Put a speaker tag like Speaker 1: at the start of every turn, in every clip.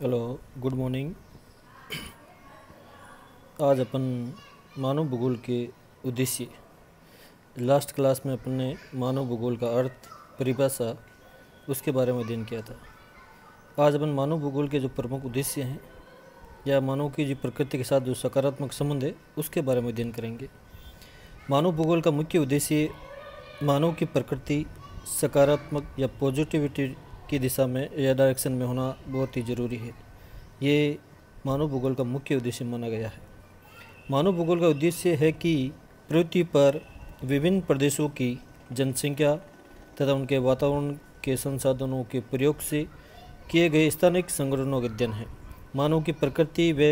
Speaker 1: hello good morning आज अपन मानव भूगोल के उद्देश्य लास्ट क्लास में अपन ने मानव भूगोल का अर्थ परिभाषा उसके बारे में अध्ययन किया था आज अपन मानव भूगोल के जो प्रमुख उद्देश्य हैं या मानव की जो प्रकृति के साथ जो सकारात्मक संबंध है उसके बारे में अध्ययन करेंगे मानव भूगोल का मुख्य उद्देश्य मानव की प्रकृति सकारात्मक या पॉजिटिविटी की दिशा में या डायरेक्शन में होना बहुत ही ज़रूरी है ये मानव भूगोल का मुख्य उद्देश्य माना गया है मानव भूगोल का उद्देश्य है कि पृथ्वी पर विभिन्न प्रदेशों की जनसंख्या तथा उनके वातावरण के संसाधनों के प्रयोग से किए गए स्थानिक संगठनों का अध्ययन है मानव की प्रकृति व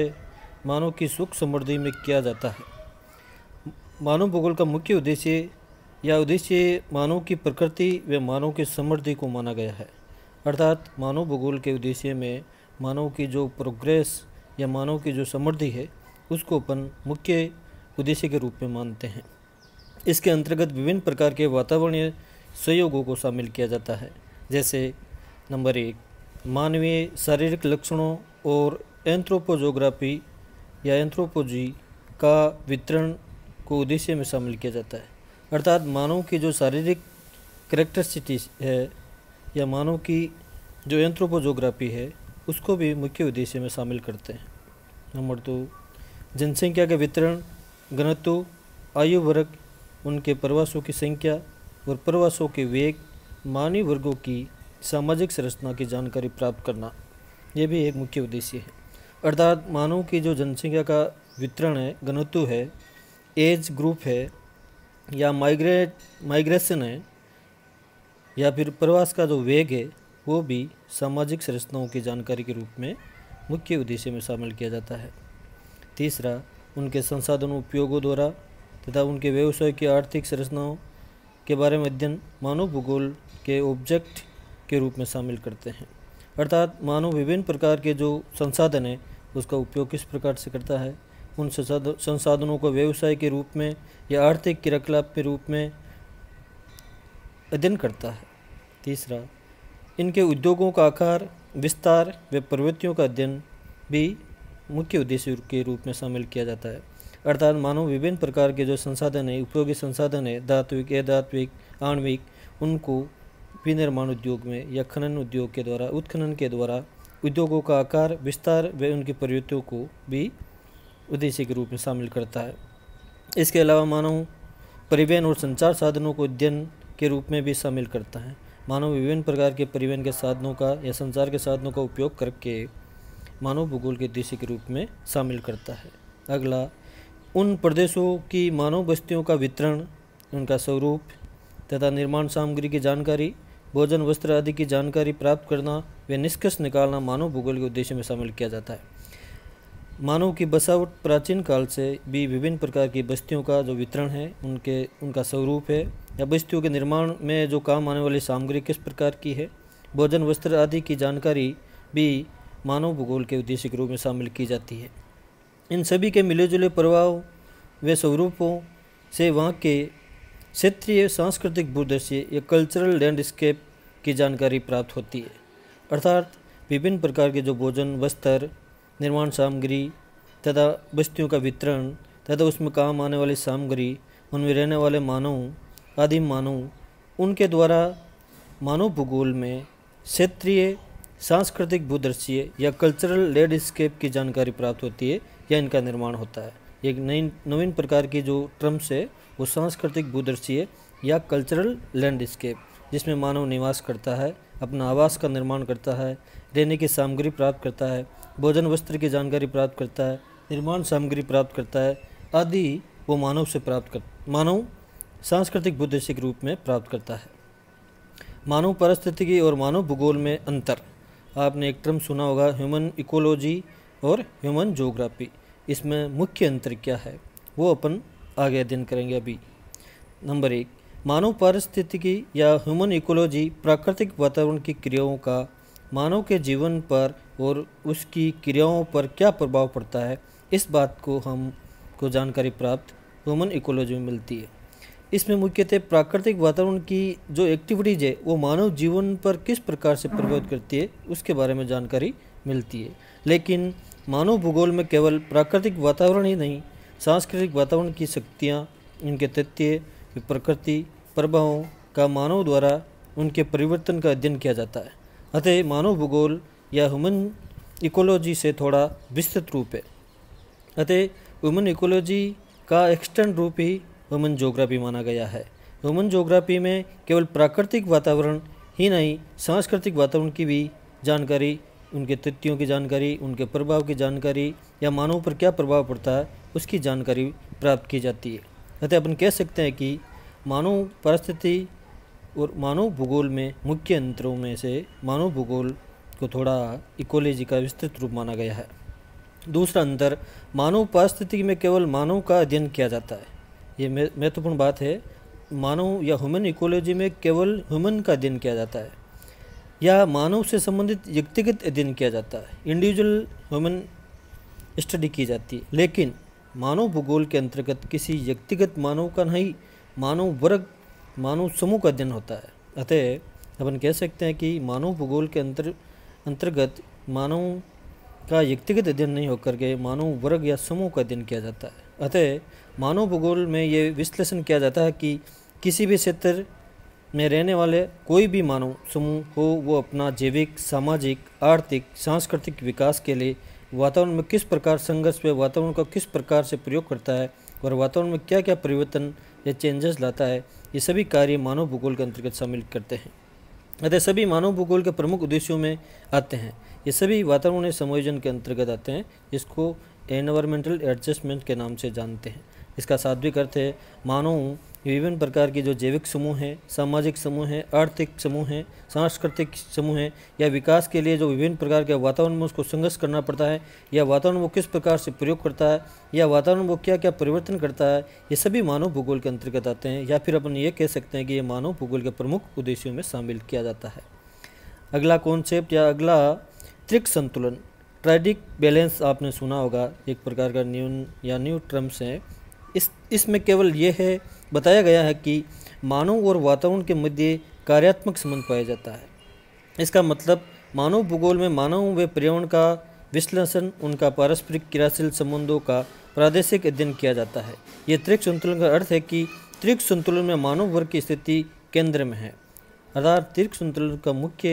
Speaker 1: मानव की सुख समृद्धि में किया जाता है मानव भूगोल का मुख्य उद्देश्य या उद्देश्य मानव की प्रकृति व मानव की समृद्धि को माना गया है अर्थात मानव भूगोल के उद्देश्य में मानव की जो प्रोग्रेस या मानव की जो समृद्धि है उसको अपन मुख्य उद्देश्य के रूप में मानते हैं इसके अंतर्गत विभिन्न प्रकार के वातावरणीय सहयोगों को शामिल किया जाता है जैसे नंबर एक मानवीय शारीरिक लक्षणों और एंथ्रोपोजोग्राफी या एंथ्रोपोजी का वितरण को उद्देश्य में शामिल किया जाता है अर्थात मानव की जो शारीरिक करेक्टरसिटी है या मानव की जो एंथ्रोपोजोग्राफी है उसको भी मुख्य उद्देश्य में शामिल करते हैं नंबर दो जनसंख्या के वितरण घनत्व आयु वर्ग उनके प्रवासों की संख्या और प्रवासों के वेग मानव वर्गों की सामाजिक संरचना की जानकारी प्राप्त करना ये भी एक मुख्य उद्देश्य है अर्थात मानव की जो जनसंख्या का वितरण है घनत्व है एज ग्रुप है या माइग्रेट माइग्रेशन है या फिर प्रवास का जो वेग है वो भी सामाजिक संरचनाओं की जानकारी के रूप में मुख्य उद्देश्य में शामिल किया जाता है तीसरा उनके संसाधन उपयोगों द्वारा तथा उनके व्यवसाय की आर्थिक संरचनाओं के बारे में अध्ययन मानव भूगोल के ऑब्जेक्ट के रूप में शामिल करते हैं अर्थात मानव विभिन्न प्रकार के जो संसाधन हैं उसका उपयोग किस प्रकार से करता है उन संसाधनों को व्यवसाय के रूप में या आर्थिक क्रियाकलाप के रूप में अध्ययन करता है तीसरा इनके उद्योगों का आकार विस्तार व प्रवृत्तियों का अध्ययन भी मुख्य उद्देश्य के रूप में शामिल किया जाता है अर्थात मानव विभिन्न प्रकार के जो संसाधन है उपयोगी संसाधन है धात्विक अधात्विक आणविक उनको विनिर्माण उद्योग में या खनन उद्योग के द्वारा उत्खनन के द्वारा उद्योगों का आकार विस्तार व उनकी प्रवृत्तियों को भी उद्देश्य के रूप में शामिल करता है इसके अलावा मानव परिवहन और संचार साधनों को अध्ययन के रूप में भी शामिल करता है मानव विभिन्न प्रकार के परिवहन के साधनों का या संसार के साधनों का उपयोग करके मानव भूगोल के दृश्य के रूप में शामिल करता है अगला उन प्रदेशों की मानव बस्तियों का वितरण उनका स्वरूप तथा निर्माण सामग्री की जानकारी भोजन वस्त्र आदि की जानकारी प्राप्त करना व निष्कर्ष निकालना मानव भूगोल के उद्देश्य में शामिल किया जाता है मानव की बसावट प्राचीन काल से भी विभिन्न प्रकार की बस्तियों का जो वितरण है उनके उनका स्वरूप है या बस्तियों के निर्माण में जो काम आने वाली सामग्री किस प्रकार की है भोजन वस्त्र आदि की जानकारी भी मानव भूगोल के उद्देश्य के रूप में शामिल की जाती है इन सभी के मिले जुले प्रभाव व स्वरूपों से वहाँ के क्षेत्रीय सांस्कृतिक भूदृश्य या कल्चरल लैंडस्केप की जानकारी प्राप्त होती है अर्थात विभिन्न प्रकार के जो भोजन वस्त्र निर्माण सामग्री तथा बस्तियों का वितरण तथा उसमें काम आने वाली सामग्री उनमें रहने वाले मानव आदि मानव उनके द्वारा मानव भूगोल में क्षेत्रीय सांस्कृतिक भूदृश्य या कल्चरल लैंडस्केप की जानकारी प्राप्त होती है या इनका निर्माण होता है एक नई नवीन प्रकार की जो ट्रम्स है वो सांस्कृतिक भूदृश्य या कल्चरल लैंडस्केप जिसमें मानव निवास करता है अपना आवास का निर्माण करता है रहने की सामग्री प्राप्त करता है भोजन वस्त्र की जानकारी प्राप्त करता है निर्माण सामग्री प्राप्त करता है आदि वो मानव से प्राप्त कर मानव सांस्कृतिक बुद्धिशिक रूप में प्राप्त करता है मानव पारिस्थितिकी और मानव भूगोल में अंतर आपने एक क्रम सुना होगा ह्यूमन इकोलॉजी और ह्यूमन जोग्राफी इसमें मुख्य अंतर क्या है वो अपन आगे अध्ययन करेंगे अभी नंबर एक मानव पारिस्थितिकी या ह्यूमन इकोलॉजी प्राकृतिक वातावरण की क्रियाओं का मानव के जीवन पर और उसकी क्रियाओं पर क्या प्रभाव पड़ता है इस बात को हम को जानकारी प्राप्त ह्यूमन इकोलॉजी में मिलती है इसमें मुख्यतः प्राकृतिक वातावरण की जो एक्टिविटीज है वो मानव जीवन पर किस प्रकार से प्रभावित करती है उसके बारे में जानकारी मिलती है लेकिन मानव भूगोल में केवल प्राकृतिक वातावरण ही नहीं सांस्कृतिक वातावरण की शक्तियाँ उनके तथ्य प्रकृति प्रभावों का मानव द्वारा उनके परिवर्तन का अध्ययन किया जाता है अतः मानव भूगोल या ह्यूमन इकोलॉजी से थोड़ा विस्तृत रूप है अतः ह्यूमन इकोलॉजी का एक्सटर्न रूप ही ह्यूमन जोग्राफी माना गया है ह्यूमन जोग्राफी में केवल प्राकृतिक वातावरण ही नहीं सांस्कृतिक वातावरण की भी जानकारी उनके तृतीयों की जानकारी उनके प्रभाव की जानकारी या मानव पर क्या प्रभाव पड़ता है उसकी जानकारी प्राप्त की जाती है अतः अपन कह सकते हैं कि मानव परिस्थिति और मानव भूगोल में मुख्य अंतरों में से मानव भूगोल को थोड़ा इकोलॉजी का विस्तृत रूप माना गया है दूसरा अंतर मानव पारिस्थितिकी में केवल मानव का अध्ययन किया जाता है ये महत्वपूर्ण बात है मानव या ह्यूमन इकोलॉजी में केवल ह्यूमन का अध्ययन किया जाता है या मानव से संबंधित व्यक्तिगत अध्ययन किया जाता है इंडिविजुअल ह्यूमन स्टडी की जाती है लेकिन मानव भूगोल के अंतर्गत किसी व्यक्तिगत मानव का नहीं मानव वर्ग मानव समूह का अध्ययन होता है अतः अपन कह सकते हैं कि मानव भूगोल के अंतर अंतर्गत मानव का व्यक्तिगत अध्ययन नहीं होकर के मानव वर्ग या समूह का अध्ययन किया जाता है अतः मानव भूगोल में ये विश्लेषण किया जाता है कि किसी भी क्षेत्र में रहने वाले कोई भी मानव समूह हो वो अपना जैविक सामाजिक आर्थिक सांस्कृतिक विकास के लिए वातावरण में किस प्रकार संघर्ष व वातावरण का किस प्रकार से प्रयोग करता है और वातावरण में क्या क्या परिवर्तन या चेंजेस लाता है ये सभी कार्य मानव भूगोल के अंतर्गत शामिल करते हैं अतः सभी मानव भूगोल के प्रमुख उद्देश्यों में आते हैं ये सभी वातावरण समायोजन के अंतर्गत आते हैं जिसको एनवायरमेंटल एडजस्टमेंट के नाम से जानते हैं इसका साध्विक अर्थ है मानव विभिन्न प्रकार के जो जैविक समूह हैं सामाजिक समूह हैं आर्थिक समूह हैं सांस्कृतिक समूह हैं या विकास के लिए जो विभिन्न प्रकार के वातावरण में उसको संघर्ष करना पड़ता है या वातावरण वो किस प्रकार से प्रयोग करता है या वातावरण वो क्या क्या परिवर्तन करता है ये सभी मानव भूगोल के अंतर्गत आते हैं या फिर अपन ये कह सकते हैं कि ये मानव भूगोल के प्रमुख उद्देश्यों में शामिल किया जाता है अगला कॉन्सेप्ट या अगला त्रिक संतुलन ट्रेडिक बैलेंस आपने सुना होगा एक प्रकार का न्यून या न्यू ट्रम्स हैं इस इसमें केवल यह है बताया गया है कि मानव और वातावरण के मध्य कार्यात्मक संबंध पाया जाता है इसका मतलब मानव भूगोल में मानव व पर्यावरण का विश्लेषण उनका पारस्परिक क्रियाशील संबंधों का प्रादेशिक अध्ययन किया जाता है ये त्रिक संतुलन का अर्थ है कि त्रिक संतुलन में मानव वर्ग की स्थिति केंद्र में है अर्थात त्रिक संतुलन का मुख्य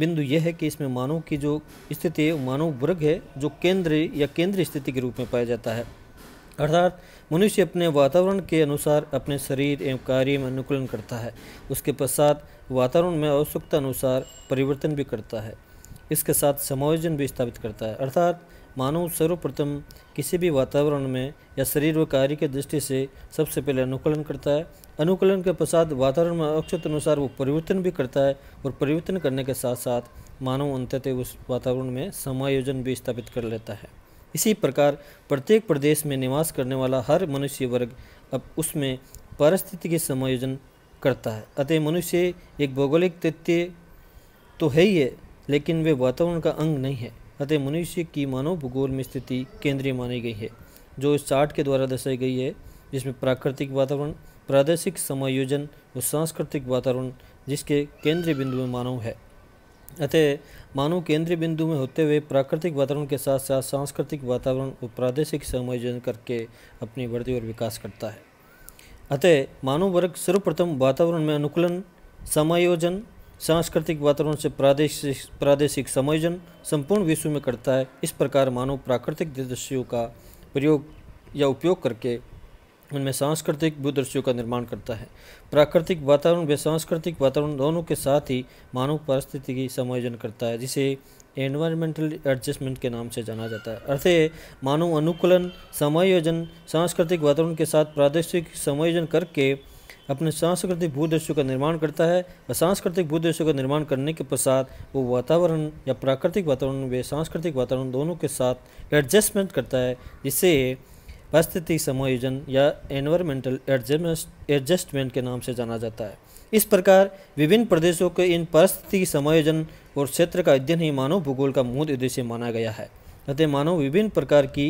Speaker 1: बिंदु यह है कि इसमें मानव की जो स्थिति है मानव वर्ग है जो केंद्र या केंद्र स्थिति के रूप में पाया जाता है अर्थात मनुष्य अपने वातावरण के अनुसार अपने शरीर एवं कार्य में अनुकूलन करता है उसके पश्चात वातावरण में आवश्यकता अनुसार परिवर्तन भी करता है इसके साथ समायोजन भी स्थापित करता है अर्थात मानव सर्वप्रथम किसी भी वातावरण में या शरीर व कार्य के दृष्टि से सबसे पहले अनुकूलन करता है अनुकूलन के पश्चात वातावरण में आवश्यकता अनुसार वो परिवर्तन भी करता है और परिवर्तन करने के साथ साथ मानव अंततः उस वातावरण में समायोजन भी स्थापित कर लेता है इसी प्रकार प्रत्येक प्रदेश में निवास करने वाला हर मनुष्य वर्ग अब उसमें परिस्थिति के समायोजन करता है अतः मनुष्य एक भौगोलिक तथ्य तो है ही है लेकिन वे वातावरण का अंग नहीं है अतः मनुष्य की मानव भूगोल में स्थिति केंद्रीय मानी गई है जो इस चार्ट के द्वारा दर्शाई गई है जिसमें प्राकृतिक वातावरण प्रादेशिक समायोजन व सांस्कृतिक वातावरण जिसके केंद्रीय बिंदु में मानव है अतः मानव केंद्रीय बिंदु में होते हुए प्राकृतिक वातावरण के साथ साथ सांस्कृतिक वातावरण और प्रादेशिक समायोजन करके अपनी वृद्धि और विकास करता है अतः मानव वर्ग सर्वप्रथम वातावरण में अनुकूलन समायोजन सांस्कृतिक वातावरण से प्रादेशिक प्रादेशिक समायोजन संपूर्ण विश्व में करता है इस प्रकार मानव प्राकृतिक दृश्यों का प्रयोग या उपयोग करके उनमें सांस्कृतिक भूदृश्यों का निर्माण करता है प्राकृतिक वातावरण व सांस्कृतिक वातावरण दोनों के साथ ही मानव परिस्थिति की समायोजन करता है जिसे एनवायरमेंटल एडजस्टमेंट के नाम से जाना जाता है अर्थ है मानव अनुकूलन समायोजन सांस्कृतिक वातावरण के साथ प्रादेशिक समायोजन करके अपने सांस्कृतिक भूदृश्यों का निर्माण करता है व सांस्कृतिक भूदृश्यों का निर्माण करने के पश्चात वो वातावरण या प्राकृतिक वातावरण व सांस्कृतिक वातावरण दोनों के साथ एडजस्टमेंट करता है जिससे पारिस्थितिक समायोजन या एनवायरमेंटल एडजस्टमेंट के नाम से जाना जाता है इस प्रकार विभिन्न प्रदेशों के इन परिस्थिति समायोजन और क्षेत्र का अध्ययन ही मानव भूगोल का मूल उद्देश्य माना गया है अतः मानव विभिन्न प्रकार की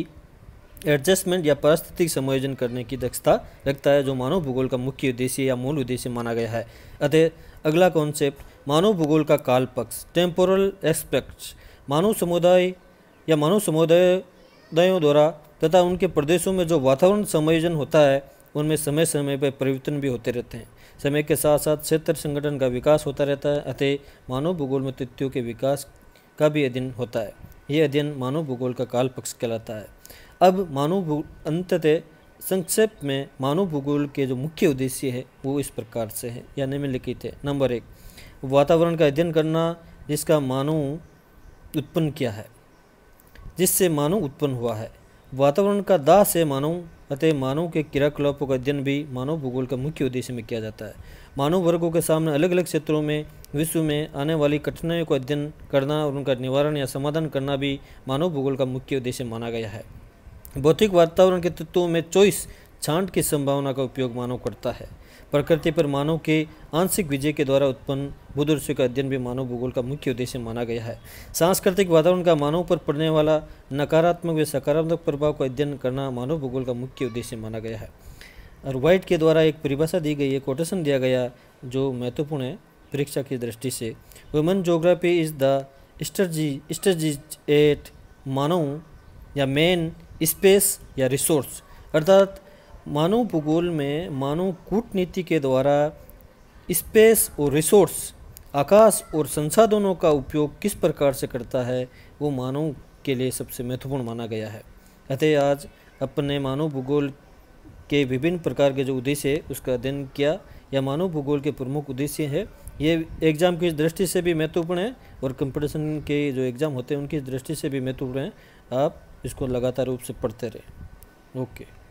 Speaker 1: एडजस्टमेंट या परिस्थिति समायोजन करने की दक्षता रखता है जो मानव भूगोल का मुख्य उद्देश्य या मूल उद्देश्य माना गया है अतः अगला कॉन्सेप्ट मानव भूगोल का काल पक्ष टेम्पोरल एस्पेक्ट्स मानव समुदाय या मानव समुदायों द्वारा तथा उनके प्रदेशों में जो वातावरण समायोजन होता है उनमें समय समय पर परिवर्तन भी होते रहते हैं समय के साथ साथ क्षेत्र संगठन का विकास होता रहता है अतः मानव भूगोल में तथ्यों के विकास का भी अध्ययन होता है ये अध्ययन मानव भूगोल का काल पक्ष कहलाता है अब मानव अंततः संक्षेप में मानव भूगोल के जो मुख्य उद्देश्य है वो इस प्रकार से है या निम्नलिखित है नंबर एक वातावरण का अध्ययन करना जिसका मानव उत्पन्न किया है जिससे मानव उत्पन्न हुआ है वातावरण का दास से मानव अतः मानव के क्रियाकलापों का अध्ययन भी मानव भूगोल का मुख्य उद्देश्य में किया जाता है मानव वर्गों के सामने अलग अलग क्षेत्रों में विश्व में आने वाली कठिनाइयों का अध्ययन करना और उनका निवारण या समाधान करना भी मानव भूगोल का मुख्य उद्देश्य माना गया है भौतिक वातावरण के तत्वों में चौबीस छांट की संभावना का उपयोग मानव करता है प्रकृति पर मानव के आंशिक विजय के द्वारा उत्पन्न ऋषि का अध्ययन भी मानव भूगोल का मुख्य उद्देश्य माना गया है सांस्कृतिक वातावरण का मानव पर पड़ने वाला नकारात्मक व सकारात्मक प्रभाव का अध्ययन करना मानव भूगोल का मुख्य उद्देश्य माना गया है और वाइट के द्वारा एक परिभाषा दी गई है कोटेशन दिया गया जो महत्वपूर्ण है परीक्षा की दृष्टि से women geography is the study study at मानव या मेन स्पेस या रिसोर्स अर्थात मानव भूगोल में मानव कूटनीति के द्वारा स्पेस और रिसोर्स आकाश और संसाधनों का उपयोग किस प्रकार से करता है वो मानव के लिए सबसे महत्वपूर्ण माना गया है अतः आज अपने मानव भूगोल के विभिन्न प्रकार के जो उद्देश्य है उसका अध्ययन किया या मानव भूगोल के प्रमुख उद्देश्य है ये एग्ज़ाम की दृष्टि से भी महत्वपूर्ण है और कंपटीशन के जो एग्ज़ाम होते हैं उनकी दृष्टि से भी महत्वपूर्ण है आप इसको लगातार रूप से पढ़ते रहें ओके